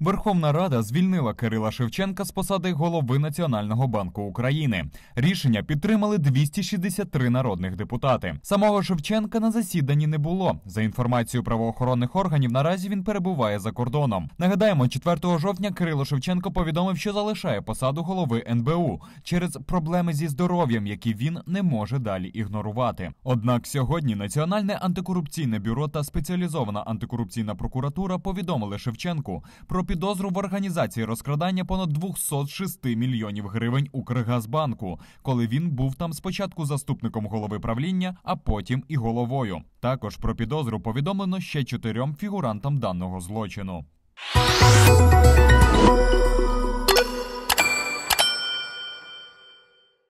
Верховна Рада звільнила Кирила Шевченка з посади голови Національного банку України. Рішення підтримали 263 народних депутати. Самого Шевченка на засіданні не було. За інформацією правоохоронних органів, наразі він перебуває за кордоном. Нагадаємо, 4 жовтня Кирило Шевченко повідомив, що залишає посаду голови НБУ через проблеми зі здоров'ям, які він не може далі ігнорувати. Однак сьогодні Національне антикорупційне бюро та спеціалізована антикорупційна прокуратура повідомили Шевченку про підозру в організації розкрадання понад 206 мільйонів гривень Укргазбанку, коли він був там спочатку заступником голови правління, а потім і головою. Також про підозру повідомлено ще чотирьом фігурантам даного злочину.